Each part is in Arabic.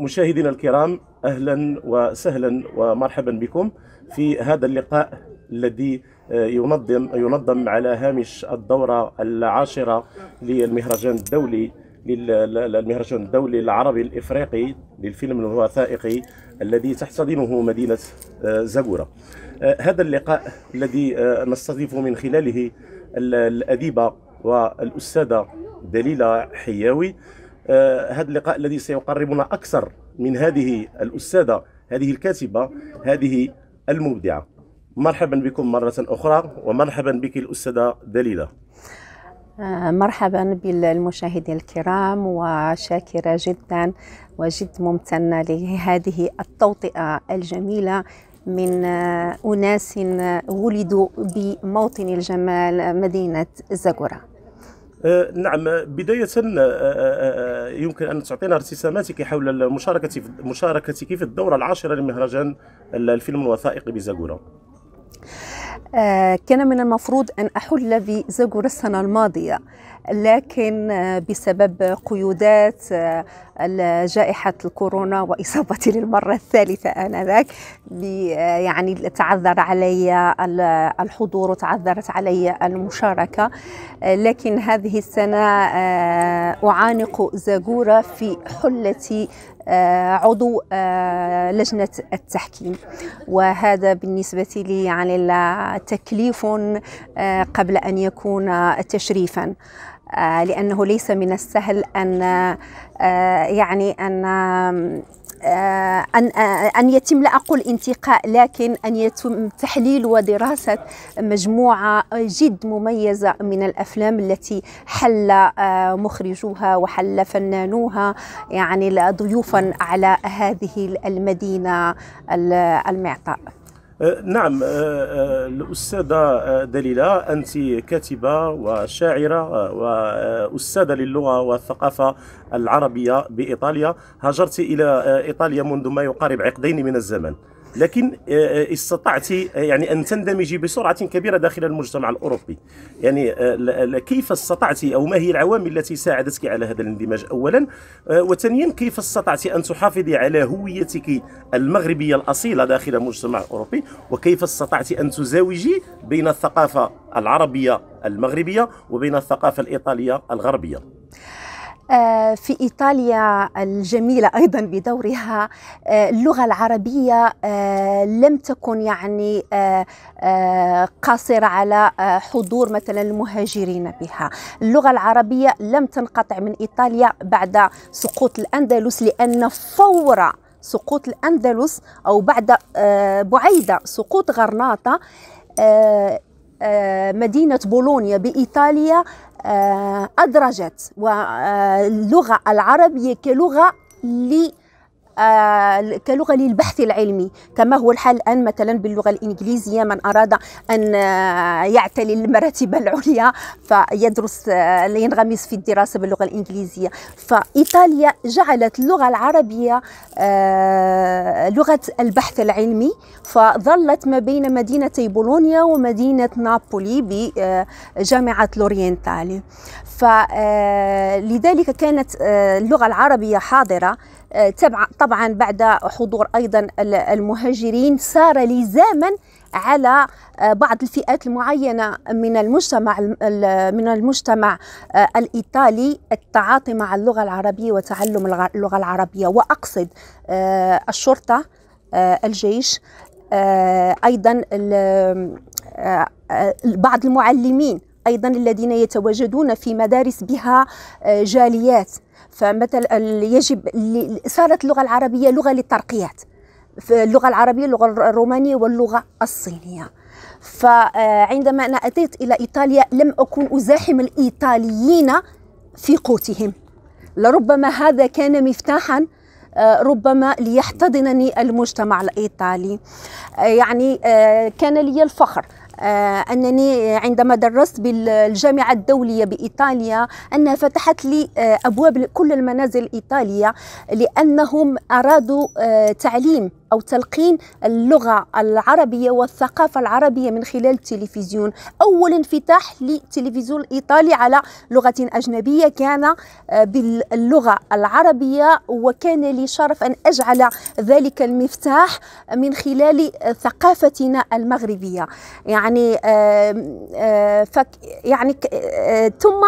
مشاهدينا الكرام اهلا وسهلا ومرحبا بكم في هذا اللقاء الذي آه، ينظم ينظم على هامش الدوره العاشره للمهرجان الدولي للمهرجان الدولي العربي الافريقي للفيلم الوثائقي الذي تحتضنه مدينه آه، زبوره. آه، هذا اللقاء الذي نستضيف من خلاله الاديبه والاستاذه دليله حياوي آه، هذا اللقاء الذي سيقربنا أكثر من هذه الأستاذة هذه الكاتبة هذه المبدعة مرحبا بكم مرة أخرى ومرحبا بك الأستاذة دليلة آه، مرحبا بالمشاهدين الكرام وشاكرة جدا وجد ممتنة لهذه التوطئة الجميلة من آه، أناس ولدوا بموطن الجمال مدينة زاغورا آه، نعم آه، بداية آه، يمكن أن تعطينا ارتساماتك حول مشاركتك مشاركتك في الدورة العاشرة لمهرجان الفيلم الوثائقي بزاغورة آه، كان من المفروض أن أحل في زاجور السنة الماضية لكن آه، بسبب قيودات آه، جائحة الكورونا وإصابتي للمرة الثالثة آنذاك يعني تعذر علي الحضور وتعذرت علي المشاركة لكن هذه السنة أعانق زاجورة في حلة آه، عضو آه، لجنة التحكيم وهذا بالنسبة لي يعني تكليف آه، قبل أن يكون تشريفاً لأنه ليس من السهل أن يعني أن آه، أن آه، أن يتم لا أقول انتقاء لكن أن يتم تحليل ودراسة مجموعة جد مميزة من الأفلام التي حل آه، مخرجوها وحل فنانوها يعني ضيوفا على هذه المدينة المعطاء أه، نعم أه، أه، الأستاذة دليلة أنت كاتبة وشاعرة وأستاذة للغة والثقافة العربية بإيطاليا هاجرت إلى إيطاليا منذ ما يقارب عقدين من الزمن لكن آه، آه، استطعت آه، يعني ان تندمجي بسرعه كبيره داخل المجتمع الاوروبي يعني كيف استطعت او ما هي العوامل التي ساعدتك على هذا الاندماج اولا وثانيا كيف استطعت ان تحافظي على هويتك المغربيه الاصيله داخل المجتمع الاوروبي وكيف استطعت ان تزاوجي بين الثقافه العربيه المغربيه وبين الثقافه الايطاليه الغربيه آه، في إيطاليا الجميلة أيضا بدورها آه، اللغة العربية آه، لم تكن يعني قاصرة على حضور مثلا المهاجرين بها اللغة العربية لم تنقطع من إيطاليا بعد سقوط الأندلس لأن فور سقوط الأندلس أو بعد بعيدة سقوط غرناطة آه، مدينة بولونيا بإيطاليا آه، أدرجت اللغة آه، العربية كلغة آه، كلغة للبحث العلمي كما هو الحال الآن مثلا باللغة الإنجليزية من أراد أن آه، يعتلي المراتب العليا فيدرس آه، ينغمس في الدراسة باللغة الإنجليزية فإيطاليا جعلت اللغة العربية لغة البحث العلمي فظلت ما بين مدينتي بولونيا ومدينة نابولي بجامعة لورينتالي فلذلك كانت اللغة العربية حاضرة آه، طبعا بعد حضور ايضا المهاجرين صار لزاما على آه، بعض الفئات المعينه من المجتمع من المجتمع آه، الايطالي التعاطي مع اللغه العربيه وتعلم اللغه العربيه واقصد الشرطه الجيش ايضا بعض المعلمين أيضا الذين يتواجدون في مدارس بها آه، جاليات فمثلا يجب صارت اللغة العربية لغة للترقيات اللغة العربية اللغة الرومانية واللغة الصينية فعندما أنا أتيت إلى إيطاليا لم أكن أزاحم الإيطاليين في قوتهم لربما هذا كان مفتاحا آه، ربما ليحتضنني المجتمع الإيطالي آه، يعني كان لي الفخر آه، أنني عندما درست بالجامعة الدولية بإيطاليا أنها فتحت لي آه، أبواب كل المنازل الإيطالية لأنهم أرادوا آه، تعليم أو تلقين اللغة العربية والثقافة العربية من خلال التلفزيون أول انفتاح للتلفزيون الإيطالي على لغة أجنبية كان آه، باللغة العربية وكان لي شرف أن أجعل ذلك المفتاح من خلال ثقافتنا المغربية يعني فك يعني آه، ثم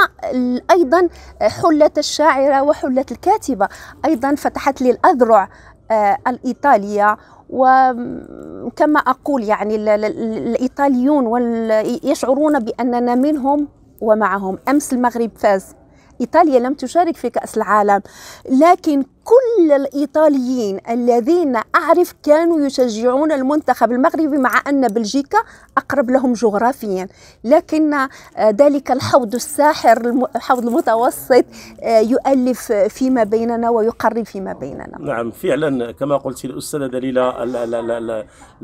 أيضا حلة الشاعرة وحلة الكاتبة أيضا فتحت لي الأذرع آه، الإيطالية وكما أقول يعني الإيطاليون يشعرون بأننا منهم ومعهم أمس المغرب فاز إيطاليا لم تشارك في كأس العالم لكن كل الإيطاليين الذين أعرف كانوا يشجعون المنتخب المغربي مع أن بلجيكا أقرب لهم جغرافيا لكن آه، ذلك الحوض الساحر الحوض المتوسط آه، يؤلف فيما بيننا ويقرب فيما بيننا نعم فعلا كما قلت الأستاذة دليلة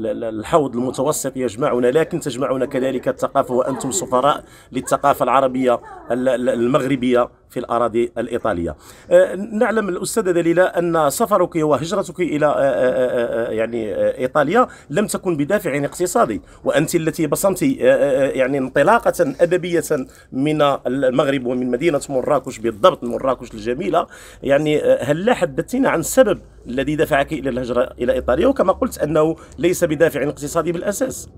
الحوض المتوسط يجمعنا لكن تجمعنا كذلك الثقافة وأنتم سفراء للثقافة العربية المغربية في الأراضي الإيطالية آه، نعلم الأستاذة دليلة الى ان سفرك وهجرتك الى آه، آه، آه، يعني ايطاليا لم تكن بدافع اقتصادي وانت التي بصمت يعني انطلاقه ادبيه من المغرب ومن مدينه مراكش بالضبط مراكش الجميله يعني هل حدثتنا عن السبب الذي دفعك الى الهجره الى ايطاليا وكما قلت انه ليس بدافع اقتصادي بالاساس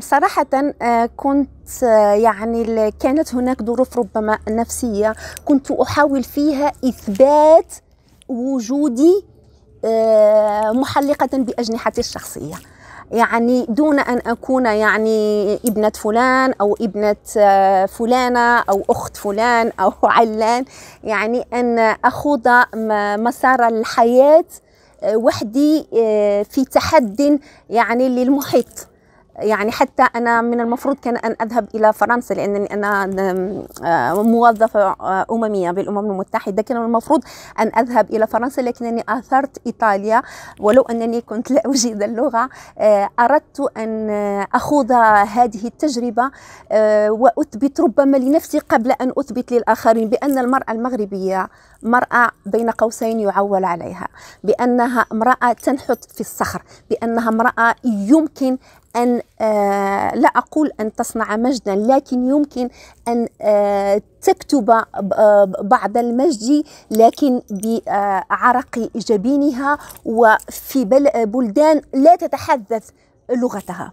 صراحة آه، كنت آه، يعني كانت هناك ظروف ربما نفسية كنت أحاول فيها إثبات وجودي آه، محلقة بأجنحتي الشخصية يعني دون أن أكون يعني ابنة فلان أو ابنة فلانة أو أخت فلان أو علان يعني أن أخوض مسار الحياة وحدي آه، في تحد يعني للمحيط يعني حتى أنا من المفروض كان أن أذهب إلى فرنسا لأنني أنا آه، موظفة آه، أممية بالأمم المتحدة كان المفروض أن أذهب إلى فرنسا لكنني آثرت إيطاليا ولو أنني كنت لا أجيد اللغة آه، أردت أن أخوض هذه التجربة وأثبت ربما لنفسي قبل أن أثبت للآخرين بأن المرأة المغربية مرأة بين قوسين يعول عليها بأنها امرأة تنحت في الصخر بأنها امرأة يمكن أن آه، لا أقول أن تصنع مجدا لكن يمكن أن آه، تكتب آه، بعض المجد لكن بعرق جبينها وفي بلدان لا تتحدث لغتها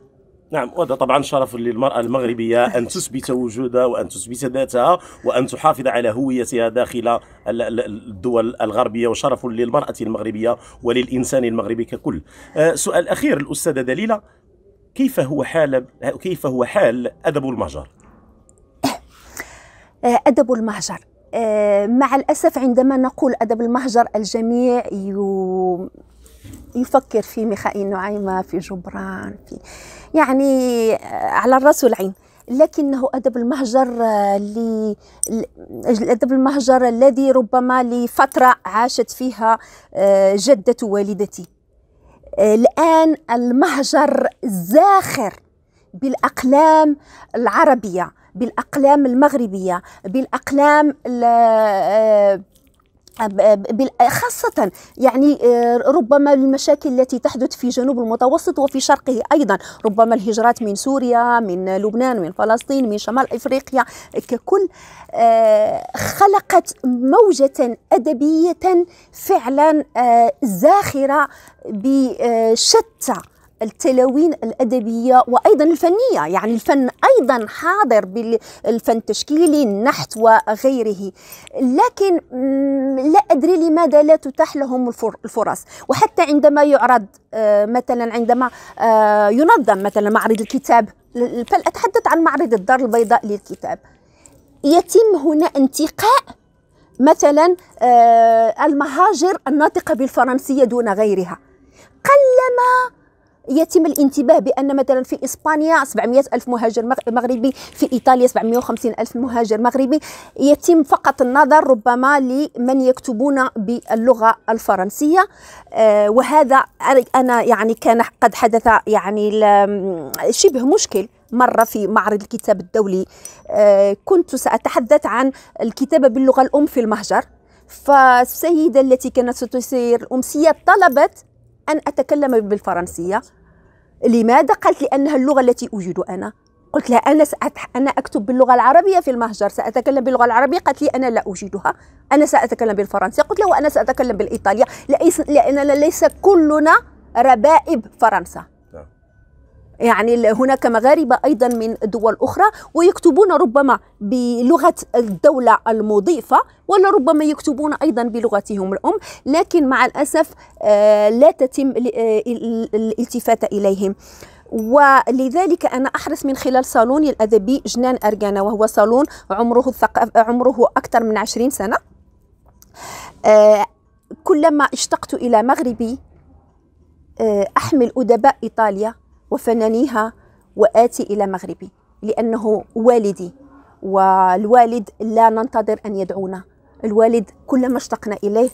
نعم وهذا طبعا شرف للمرأة المغربية أن تثبت وجودها وأن تثبت ذاتها وأن تحافظ على هويتها داخل الدول الغربية وشرف للمرأة المغربية وللإنسان المغربي ككل سؤال أخير الأستاذة دليلة كيف هو حال كيف هو حال أدب المهجر؟ آه، أدب المهجر آه، مع الأسف عندما نقول أدب المهجر الجميع يفكر في ميخائيل نعيمة في جبران في يعني آه، على الرأس والعين لكنه أدب المهجر ل... ادب المهجر الذي ربما لفترة عاشت فيها جدة والدتي الآن المهجر الزاخر بالأقلام العربية بالأقلام المغربية بالأقلام آه، خاصة يعني آه، ربما المشاكل التي تحدث في جنوب المتوسط وفي شرقه أيضا ربما الهجرات من سوريا من لبنان من فلسطين من شمال إفريقيا ككل آه، خلقت موجة أدبية فعلا آه، زاخرة بشتى التلاوين الأدبية وأيضا الفنية يعني الفن أيضا حاضر بالفن التشكيلي النحت وغيره لكن لا أدري لماذا لا تتاح لهم الفرص وحتى عندما يعرض آه، مثلا عندما آه، ينظم مثلا معرض الكتاب أتحدث عن معرض الدار البيضاء للكتاب يتم هنا انتقاء مثلا آه، المهاجر الناطقة بالفرنسية دون غيرها قلما يتم الانتباه بان مثلا في اسبانيا 700 الف مهاجر مغربي في ايطاليا 750 الف مهاجر مغربي يتم فقط النظر ربما لمن يكتبون باللغه الفرنسيه آه، وهذا انا يعني كان قد حدث يعني شبه مشكل مرة في معرض الكتاب الدولي آه، كنت سأتحدث عن الكتابة باللغة الأم في المهجر فالسيدة التي كانت ستسير الأمسية طلبت أن أتكلم بالفرنسية لماذا؟ قالت لأنها اللغة التي أوجد أنا قلت لها أنا سأتح... أنا أكتب باللغة العربية في المهجر سأتكلم باللغة العربية قالت لي أنا لا أجدها أنا سأتكلم بالفرنسية قلت لها وأنا سأتكلم بالإيطالية لأننا ليس كلنا ربائب فرنسا يعني هناك مغاربة أيضا من دول أخرى ويكتبون ربما بلغة الدولة المضيفة ولا ربما يكتبون أيضا بلغتهم الأم لكن مع الأسف آه، لا تتم آه، الالتفات إليهم ولذلك انا احرص من خلال صالوني الادبي جنان ارجانا وهو صالون عمره الثقاف عمره اكثر من 20 سنه آه، كلما اشتقت الى مغربي احمل ادباء ايطاليا وفنانيها وآتي إلى مغربي لأنه والدي والوالد لا ننتظر أن يدعونا الوالد كلما اشتقنا إليه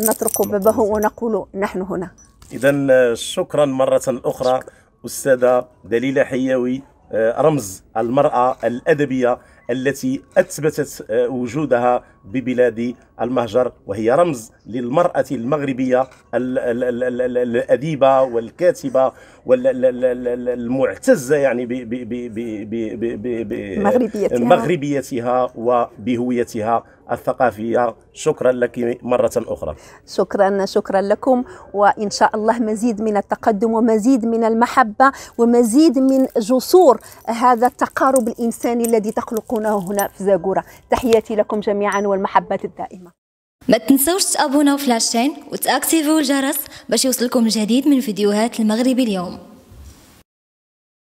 نترك بابه ونقول نحن هنا إذا آه، شكرا مرة أخرى شكرا. أستاذة دليلة حيوي آه، رمز المرأة الأدبية التي أثبتت آه، وجودها ببلاد المهجر وهي رمز للمرأة المغربية الأديبة والكاتبة والمعتزة يعني بمغربيتها وبهويتها الثقافية شكرا لك مرة أخرى شكرا شكرا لكم وإن شاء الله مزيد من التقدم ومزيد من المحبة ومزيد من جسور هذا التقارب الإنساني الذي تخلقونه هنا في زاغورة تحياتي لكم جميعا والمحبات الدائمة ما تنسوش تابونا وفلاشين وتاكتيفيو الجرس باش يوصلكم الجديد من فيديوهات المغرب اليوم